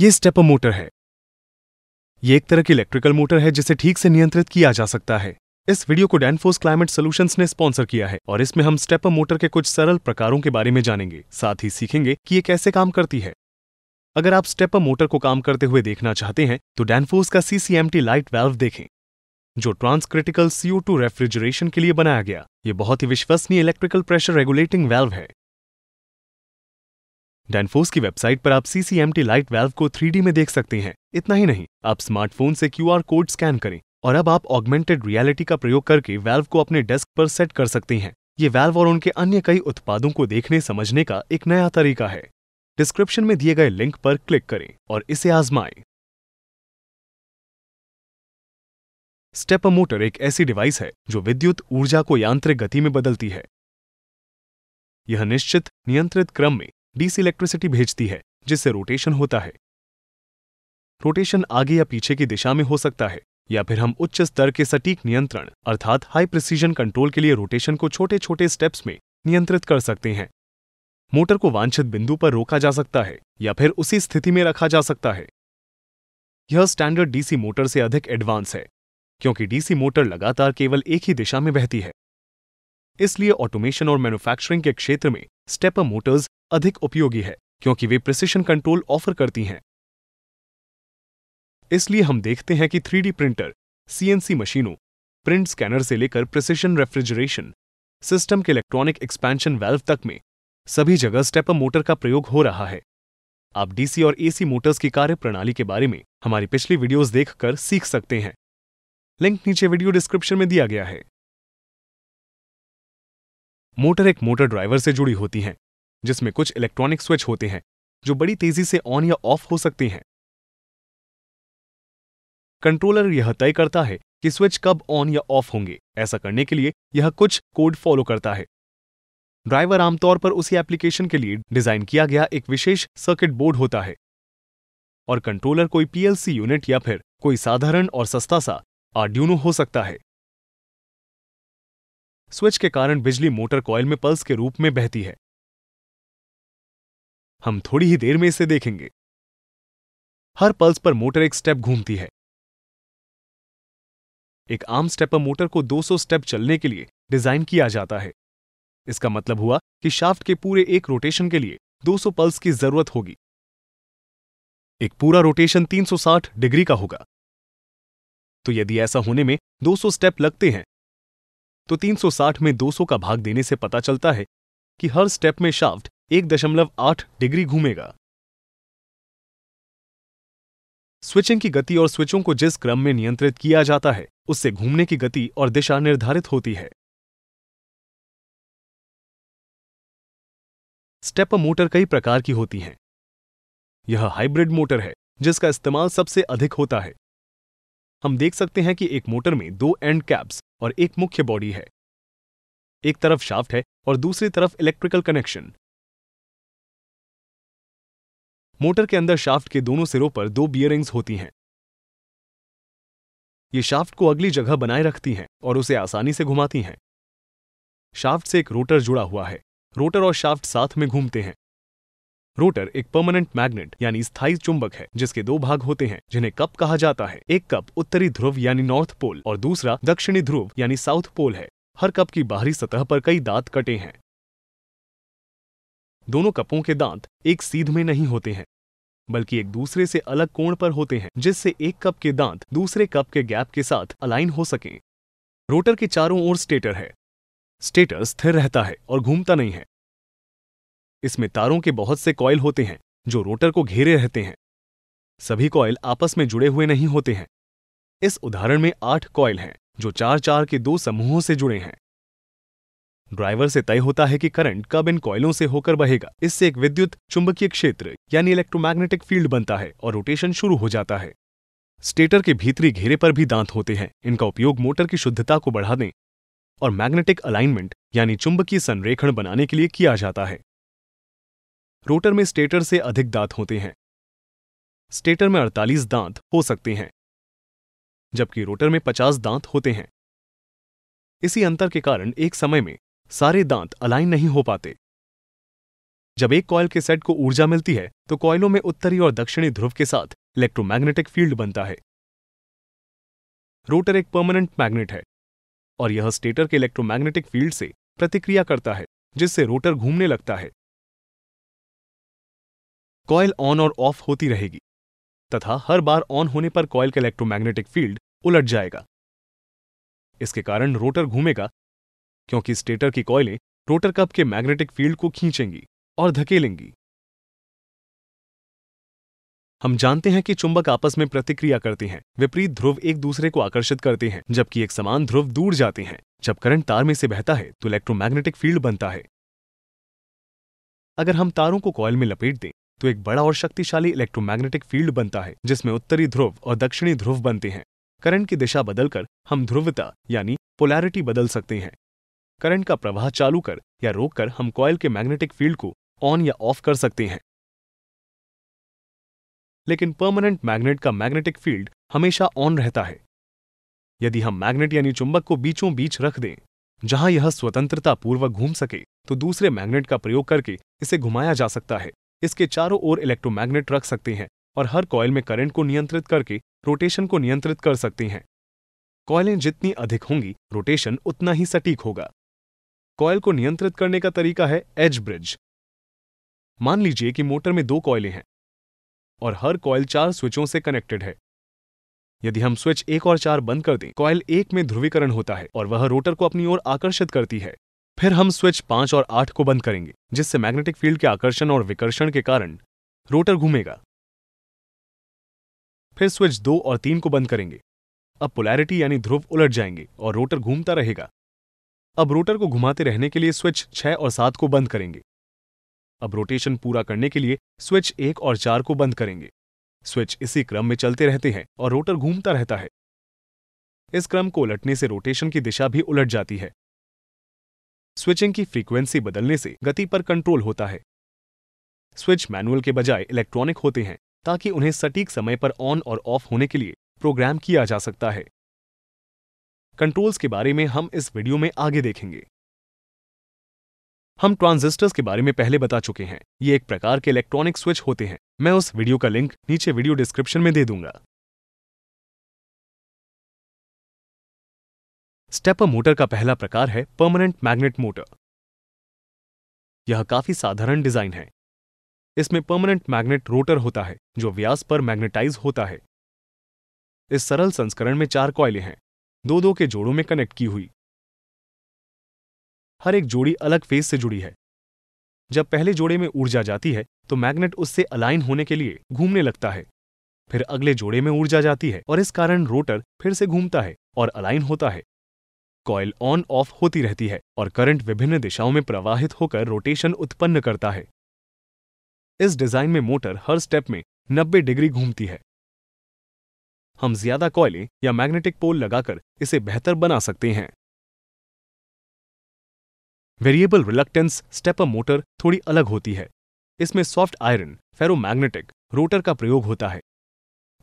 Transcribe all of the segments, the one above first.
ये stepper motor है ये एक तरह की इलेक्ट्रिकल मोटर है जिसे ठीक से नियंत्रित किया जा सकता है इस वीडियो को डैनफोर्स क्लाइमेट सॉल्यूशंस ने स्पॉन्सर किया है और इसमें हम स्टेपर मोटर के कुछ सरल प्रकारों के बारे में जानेंगे साथ ही सीखेंगे कि ये कैसे काम करती है अगर आप स्टेपर मोटर को काम करते हुए देखना चाहते हैं तो डैनफोर्स का सीसीएमटी लाइट वेल्व देखें जो ट्रांसक्रिटिकल सीओ रेफ्रिजरेशन के लिए बनाया गया ये बहुत ही विश्वसनीय इलेक्ट्रिकल प्रेशर रेगुलेटिंग वेल्व है डेनफोर्स की वेबसाइट पर आप सीसीएमटी लाइट वेल्व को 3D में देख सकते हैं इतना ही नहीं आप स्मार्टफोन से क्यू कोड स्कैन करें और अब आप ऑगमेंटेड रियलिटी का प्रयोग करके वेल्व को अपने डेस्क पर सेट कर सकते हैं ये वेल्व और उनके अन्य कई उत्पादों को देखने समझने का एक नया तरीका है डिस्क्रिप्शन में दिए गए लिंक पर क्लिक करें और इसे आजमाएं स्टेप मोटर एक ऐसी डिवाइस है जो विद्युत ऊर्जा को यांत्रिक गति में बदलती है यह निश्चित नियंत्रित क्रम में डीसी इलेक्ट्रिसिटी भेजती है जिससे रोटेशन होता है रोटेशन आगे या पीछे की दिशा में हो सकता है या फिर हम उच्च स्तर के सटीक नियंत्रण अर्थात हाई प्रिसीजन कंट्रोल के लिए रोटेशन को छोटे छोटे स्टेप्स में नियंत्रित कर सकते हैं मोटर को वांछित बिंदु पर रोका जा सकता है या फिर उसी स्थिति में रखा जा सकता है यह स्टैंडर्ड डीसी मोटर से अधिक एडवांस है क्योंकि डीसी मोटर लगातार केवल एक ही दिशा में बहती है इसलिए ऑटोमेशन और मैन्युफैक्चरिंग के क्षेत्र में स्टेपर मोटर्स अधिक उपयोगी है क्योंकि वे प्रिसिशन कंट्रोल ऑफर करती हैं इसलिए हम देखते हैं कि थ्री प्रिंटर सीएनसी मशीनों प्रिंट स्कैनर से लेकर प्रिसिशन रेफ्रिजरेशन सिस्टम के इलेक्ट्रॉनिक एक्सपेंशन वेल्व तक में सभी जगह स्टेपर मोटर का प्रयोग हो रहा है आप डीसी और एसी मोटर्स की कार्यप्रणाली के बारे में हमारी पिछली वीडियोस देखकर सीख सकते हैं लिंक नीचे वीडियो डिस्क्रिप्शन में दिया गया है मोटर एक मोटर ड्राइवर से जुड़ी होती हैं जिसमें कुछ इलेक्ट्रॉनिक स्विच होते हैं जो बड़ी तेजी से ऑन या ऑफ हो सकती हैं कंट्रोलर यह तय करता है कि स्विच कब ऑन या ऑफ होंगे ऐसा करने के लिए यह कुछ कोड फॉलो करता है ड्राइवर आमतौर पर उसी एप्लीकेशन के लिए डिजाइन किया गया एक विशेष सर्किट बोर्ड होता है और कंट्रोलर कोई पीएलसी यूनिट या फिर कोई साधारण और सस्ता सा आर्ड्यूनो हो सकता है स्विच के कारण बिजली मोटर कॉयल में पल्स के रूप में बहती है हम थोड़ी ही देर में इसे देखेंगे हर पल्स पर मोटर एक स्टेप घूमती है एक आम स्टेपर मोटर को 200 स्टेप चलने के लिए डिजाइन किया जाता है इसका मतलब हुआ कि शाफ्ट के पूरे एक रोटेशन के लिए 200 पल्स की जरूरत होगी एक पूरा रोटेशन 360 डिग्री का होगा तो यदि ऐसा होने में 200 स्टेप लगते हैं तो 360 में 200 का भाग देने से पता चलता है कि हर स्टेप में शाफ्ट एक दशमलव आठ डिग्री घूमेगा स्विचिंग की गति और स्विचों को जिस क्रम में नियंत्रित किया जाता है उससे घूमने की गति और दिशा निर्धारित होती है स्टेप मोटर कई प्रकार की होती हैं यह हाइब्रिड मोटर है जिसका इस्तेमाल सबसे अधिक होता है हम देख सकते हैं कि एक मोटर में दो एंड कैप्स और एक मुख्य बॉडी है एक तरफ शाफ्ट है और दूसरी तरफ इलेक्ट्रिकल कनेक्शन मोटर के अंदर शाफ्ट के दोनों सिरों पर दो बियरिंग्स होती हैं ये शाफ्ट को अगली जगह बनाए रखती हैं और उसे आसानी से घुमाती हैं शाफ्ट से एक रोटर जुड़ा हुआ है रोटर और शाफ्ट साथ में घूमते हैं रोटर एक परमानेंट मैग्नेट यानी स्थायी चुंबक है जिसके दो भाग होते हैं जिन्हें कप कहा जाता है एक कप उत्तरी ध्रुव यानी नॉर्थ पोल और दूसरा दक्षिणी ध्रुव यानी साउथ पोल है हर कप की बाहरी सतह पर कई दांत कटे हैं दोनों कपों के दांत एक सीध में नहीं होते हैं बल्कि एक दूसरे से अलग कोण पर होते हैं जिससे एक कप के दांत दूसरे कप के गैप के साथ अलाइन हो सकें रोटर के चारों ओर स्टेटर है स्टेटर स्थिर रहता है और घूमता नहीं है इसमें तारों के बहुत से कॉयल होते हैं जो रोटर को घेरे रहते हैं सभी कॉयल आपस में जुड़े हुए नहीं होते हैं इस उदाहरण में आठ कॉयल हैं जो चार चार के दो समूहों से जुड़े हैं ड्राइवर से तय होता है कि करंट कब इन कॉयलों से होकर बहेगा इससे एक विद्युत चुंबकीय क्षेत्र यानी इलेक्ट्रोमैग्नेटिक फील्ड बनता है और रोटेशन शुरू हो जाता है स्टेटर के भीतरी घेरे पर भी दांत होते हैं इनका उपयोग मोटर की शुद्धता को बढ़ाने और मैग्नेटिक अलाइनमेंट यानी चुंबकीय संरेखण बनाने के लिए किया जाता है रोटर में स्टेटर से अधिक दांत होते हैं स्टेटर में 48 दांत हो सकते हैं जबकि रोटर में 50 दांत होते हैं इसी अंतर के कारण एक समय में सारे दांत अलाइन नहीं हो पाते जब एक कॉयल के सेट को ऊर्जा मिलती है तो कॉयलों में उत्तरी और दक्षिणी ध्रुव के साथ इलेक्ट्रोमैग्नेटिक फील्ड बनता है रोटर एक परमानेंट मैग्नेट है और यह स्टेटर के इलेक्ट्रोमैग्नेटिक फील्ड से प्रतिक्रिया करता है जिससे रोटर घूमने लगता है कॉयल ऑन और ऑफ होती रहेगी तथा हर बार ऑन होने पर कॉयल का इलेक्ट्रोमैग्नेटिक फील्ड उलट जाएगा इसके कारण रोटर घूमेगा क्योंकि स्टेटर की कॉयलें रोटर कप के मैग्नेटिक फील्ड को खींचेंगी और धकेलेंगी हम जानते हैं कि चुंबक आपस में प्रतिक्रिया करते हैं विपरीत ध्रुव एक दूसरे को आकर्षित करते हैं जबकि एक समान ध्रुव दूर जाते हैं जब करंट तार में से बहता है तो इलेक्ट्रोमैग्नेटिक फील्ड बनता है अगर हम तारों को कॉयल में लपेट दें तो एक बड़ा और शक्तिशाली इलेक्ट्रोमैग्नेटिक फील्ड बनता है जिसमें उत्तरी ध्रुव और दक्षिणी ध्रुव बनते हैं करंट की दिशा बदलकर हम ध्रुवता यानी पोलैरिटी बदल सकते हैं करंट का प्रवाह चालू कर या रोककर हम कॉयल के मैग्नेटिक फील्ड को ऑन या ऑफ कर सकते हैं लेकिन परमानेंट मैग्नेट का मैग्नेटिक फील्ड हमेशा ऑन रहता है यदि हम मैग्नेट यानी चुंबक को बीचों बीच रख दें जहां यह स्वतंत्रता पूर्वक घूम सके तो दूसरे मैग्नेट का प्रयोग करके इसे घुमाया जा सकता है इसके चारों ओर इलेक्ट्रोमैग्नेट रख सकती हैं और हर कॉयल में करंट को नियंत्रित करके रोटेशन को नियंत्रित कर सकती हैं कॉयलें जितनी अधिक होंगी रोटेशन उतना ही सटीक होगा कॉयल को नियंत्रित करने का तरीका है एज ब्रिज मान लीजिए कि मोटर में दो कॉयलें हैं और हर कॉयल चार स्विचों से कनेक्टेड है यदि हम स्विच एक और चार बंद कर दें कॉयल एक में ध्रुवीकरण होता है और वह रोटर को अपनी ओर आकर्षित करती है फिर हम स्विच पांच और आठ को बंद करेंगे जिससे मैग्नेटिक फील्ड के आकर्षण और विकर्षण के कारण रोटर घूमेगा फिर स्विच दो और तीन को बंद करेंगे अब पोलैरिटी यानी ध्रुव उलट जाएंगे और रोटर घूमता रहेगा अब रोटर को घुमाते रहने के लिए स्विच छह और सात को बंद करेंगे अब रोटेशन पूरा करने के लिए स्विच एक और चार को बंद करेंगे स्विच इसी क्रम में चलते रहते हैं और रोटर घूमता रहता है इस क्रम को उलटने से रोटेशन की दिशा भी उलट जाती है स्विचिंग की फ्रीक्वेंसी बदलने से गति पर कंट्रोल होता है स्विच मैनुअल के बजाय इलेक्ट्रॉनिक होते हैं ताकि उन्हें सटीक समय पर ऑन और ऑफ होने के लिए प्रोग्राम किया जा सकता है कंट्रोल्स के बारे में हम इस वीडियो में आगे देखेंगे हम ट्रांजिस्टर्स के बारे में पहले बता चुके हैं ये एक प्रकार के इलेक्ट्रॉनिक स्विच होते हैं मैं उस वीडियो का लिंक नीचे वीडियो डिस्क्रिप्शन में दे दूंगा स्टेपर मोटर का पहला प्रकार है परमानेंट मैग्नेट मोटर यह काफी साधारण डिजाइन है इसमें परमानेंट मैग्नेट रोटर होता है जो व्यास पर मैग्नेटाइज होता है इस सरल संस्करण में चार कॉयलें हैं दो दो के जोड़ों में कनेक्ट की हुई हर एक जोड़ी अलग फेज से जुड़ी है जब पहले जोड़े में ऊर्जा जाती है तो मैग्नेट उससे अलाइन होने के लिए घूमने लगता है फिर अगले जोड़े में ऊर्जा जाती है और इस कारण रोटर फिर से घूमता है और अलाइन होता है कॉयल ऑन ऑफ होती रहती है और करंट विभिन्न दिशाओं में प्रवाहित होकर रोटेशन उत्पन्न करता है इस डिजाइन में मोटर हर स्टेप में 90 डिग्री घूमती है हम ज्यादा कॉयले या मैग्नेटिक पोल लगाकर इसे बेहतर बना सकते हैं वेरिएबल रिलक्टेंस स्टेपर मोटर थोड़ी अलग होती है इसमें सॉफ्ट आयरन फेरोमैग्नेटिक रोटर का प्रयोग होता है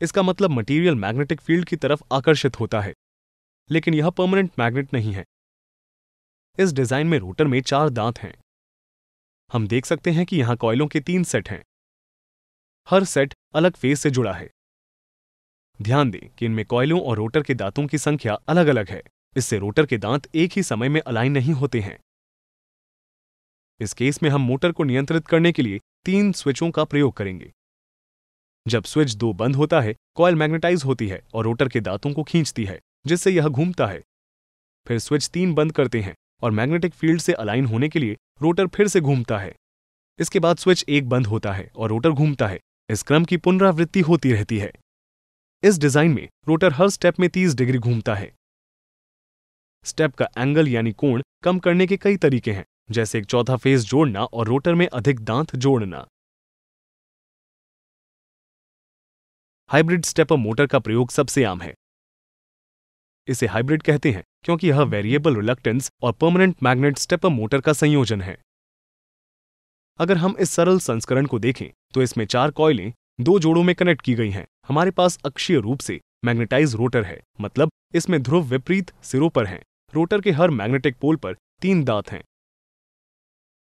इसका मतलब मटेरियल मैग्नेटिक फील्ड की तरफ आकर्षित होता है लेकिन यह परमानेंट मैग्नेट नहीं है इस डिजाइन में रोटर में चार दांत हैं हम देख सकते हैं कि यहां कॉयलों के तीन सेट हैं हर सेट अलग फेज से जुड़ा है ध्यान दें कि इनमें कॉयलों और रोटर के दांतों की संख्या अलग अलग है इससे रोटर के दांत एक ही समय में अलाइन नहीं होते हैं इस केस में हम मोटर को नियंत्रित करने के लिए तीन स्विचों का प्रयोग करेंगे जब स्विच दो बंद होता है कॉयल मैग्नेटाइज होती है और रोटर के दांतों को खींचती है जिससे यह घूमता है फिर स्विच तीन बंद करते हैं और मैग्नेटिक फील्ड से अलाइन होने के लिए रोटर फिर से घूमता है इसके बाद स्विच एक बंद होता है और रोटर घूमता है इस क्रम की पुनरावृत्ति होती रहती है इस डिजाइन में रोटर हर स्टेप में 30 डिग्री घूमता है स्टेप का एंगल यानी कोण कम करने के कई तरीके हैं जैसे एक चौथा फेस जोड़ना और रोटर में अधिक दांत जोड़ना हाइब्रिड स्टेपर मोटर का प्रयोग सबसे आम है इसे हाइब्रिड कहते हैं क्योंकि यह वेरिएबल रिलक्टेंस और परमानेंट मैग्नेट स्टेपर मोटर का संयोजन है अगर हम इस सरल संस्करण को देखें तो इसमें चार कॉयलें दो जोड़ों में कनेक्ट की गई हैं हमारे पास अक्षीय रूप से मैग्नेटाइज रोटर है मतलब इसमें ध्रुव विपरीत सिरों पर हैं रोटर के हर मैग्नेटिक पोल पर तीन दांत हैं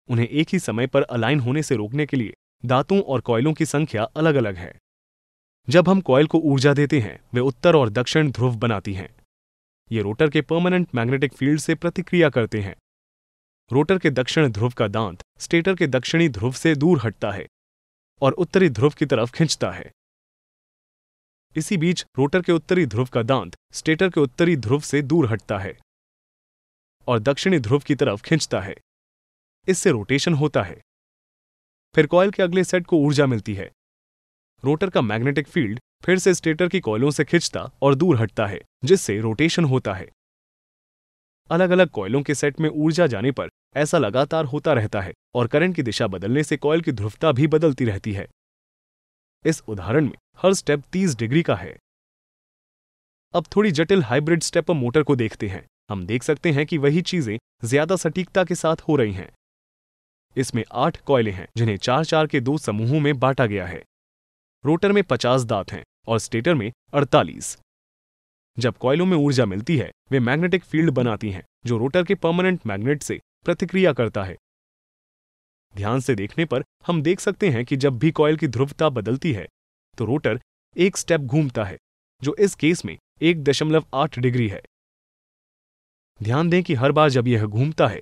उन्हें एक ही समय पर अलाइन होने से रोकने के लिए दांतों और कॉयलों की संख्या अलग अलग है जब हम कॉयल को ऊर्जा देते हैं वे उत्तर और दक्षिण ध्रुव बनाती हैं ये रोटर के परमानेंट मैग्नेटिक फील्ड से प्रतिक्रिया करते हैं रोटर के दक्षिण ध्रुव का दांत स्टेटर के दक्षिणी ध्रुव से दूर हटता है और उत्तरी ध्रुव की तरफ खींचता है इसी बीच रोटर के उत्तरी ध्रुव का दांत स्टेटर के उत्तरी ध्रुव से दूर हटता है और दक्षिणी ध्रुव की तरफ खींचता है इससे रोटेशन होता है फिर कॉयल के अगले सेट को ऊर्जा मिलती है रोटर का मैग्नेटिक फील्ड फिर से स्टेटर की कॉयलों से खिंचता और दूर हटता है जिससे रोटेशन होता है अलग अलग कॉयलों के सेट में ऊर्जा जाने पर ऐसा लगातार होता रहता है और करंट की दिशा बदलने से कॉयल की ध्रुवता भी बदलती रहती है इस उदाहरण में हर स्टेप 30 डिग्री का है अब थोड़ी जटिल हाइब्रिड स्टेप मोटर को देखते हैं हम देख सकते हैं कि वही चीजें ज्यादा सटीकता के साथ हो रही हैं इसमें आठ कॉयलें हैं जिन्हें चार चार के दो समूहों में बांटा गया है रोटर में पचास दांत हैं और स्टेटर में 48। जब कॉयलों में ऊर्जा मिलती है वे मैग्नेटिक फील्ड बनाती हैं जो रोटर के परमानेंट मैग्नेट से प्रतिक्रिया करता है ध्यान से देखने पर हम देख सकते हैं कि जब भी कॉयल की ध्रुवता बदलती है तो रोटर एक स्टेप घूमता है जो इस केस में एक दशमलव आठ डिग्री है ध्यान दें कि हर बार जब यह घूमता है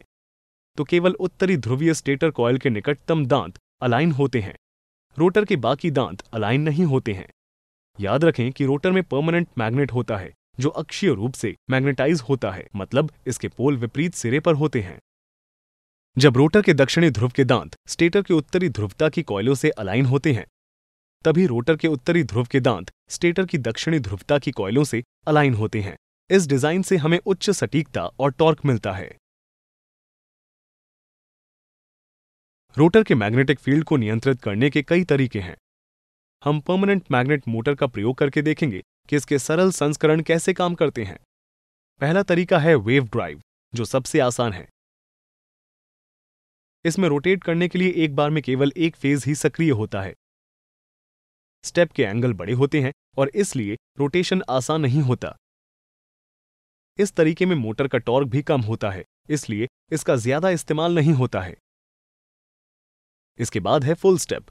तो केवल उत्तरी ध्रुवीय स्टेटर कॉयल के निकटतम दांत अलाइन होते हैं रोटर के बाकी दांत अलाइन नहीं होते हैं याद रखें कि रोटर में परमानेंट मैग्नेट होता है जो अक्षीय रूप से मैग्नेटाइज होता है मतलब इसके पोल विपरीत सिरे पर होते हैं जब रोटर के दक्षिणी ध्रुव के दांत स्टेटर के उत्तरी ध्रुवता की कोयलों से अलाइन होते हैं तभी रोटर के उत्तरी ध्रुव के दांत स्टेटर की दक्षिणी ध्रुवता की कोयलों से अलाइन होते हैं इस डिजाइन से हमें उच्च सटीकता और टॉर्क मिलता है रोटर के मैग्नेटिक फील्ड को नियंत्रित करने के कई तरीके हैं हम परमानेंट मैग्नेट मोटर का प्रयोग करके देखेंगे कि इसके सरल संस्करण कैसे काम करते हैं पहला तरीका है वेव ड्राइव जो सबसे आसान है इसमें रोटेट करने के लिए एक बार में केवल एक फेज ही सक्रिय होता है स्टेप के एंगल बड़े होते हैं और इसलिए रोटेशन आसान नहीं होता इस तरीके में मोटर का टॉर्क भी कम होता है इसलिए इसका ज्यादा इस्तेमाल नहीं होता है इसके बाद है फुल स्टेप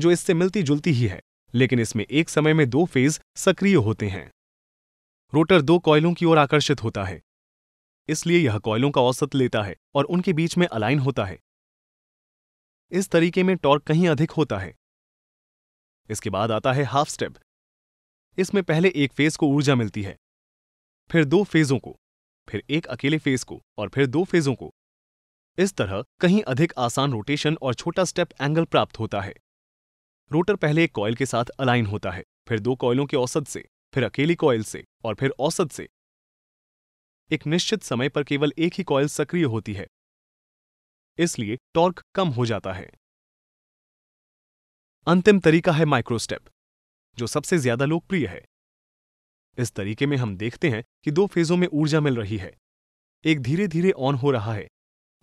जो इससे मिलती जुलती ही है लेकिन इसमें एक समय में दो फेज सक्रिय होते हैं रोटर दो कॉयलों की ओर आकर्षित होता है इसलिए यह कॉयलों का औसत लेता है और उनके बीच में अलाइन होता है इस तरीके में टॉर्क कहीं अधिक होता है इसके बाद आता है हाफ स्टेप इसमें पहले एक फेज को ऊर्जा मिलती है फिर दो फेजों को फिर एक अकेले फेज को और फिर दो फेजों को इस तरह कहीं अधिक आसान रोटेशन और छोटा स्टेप एंगल प्राप्त होता है रोटर पहले एक कॉयल के साथ अलाइन होता है फिर दो कॉयलों के औसत से फिर अकेली कॉयल से और फिर औसत से एक निश्चित समय पर केवल एक ही कॉयल सक्रिय होती है इसलिए टॉर्क कम हो जाता है अंतिम तरीका है माइक्रोस्टेप जो सबसे ज्यादा लोकप्रिय है इस तरीके में हम देखते हैं कि दो फेजों में ऊर्जा मिल रही है एक धीरे धीरे ऑन हो रहा है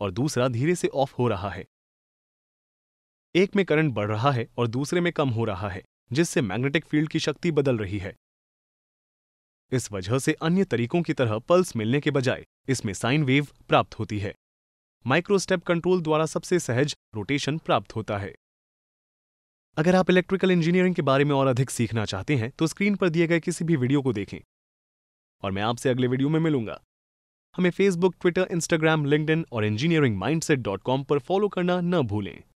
और दूसरा धीरे से ऑफ हो रहा है एक में करंट बढ़ रहा है और दूसरे में कम हो रहा है जिससे मैग्नेटिक फील्ड की शक्ति बदल रही है इस वजह से अन्य तरीकों की तरह पल्स मिलने के बजाय इसमें साइन वेव प्राप्त होती है माइक्रोस्टेप कंट्रोल द्वारा सबसे सहज रोटेशन प्राप्त होता है अगर आप इलेक्ट्रिकल इंजीनियरिंग के बारे में और अधिक सीखना चाहते हैं तो स्क्रीन पर दिए गए किसी भी वीडियो को देखें और मैं आपसे अगले वीडियो में मिलूंगा हमें फेसबुक ट्विटर इंस्टाग्राम लिंकड और इंजीनियरिंग माइंडसेट डॉट कॉम पर फॉलो करना न भूलें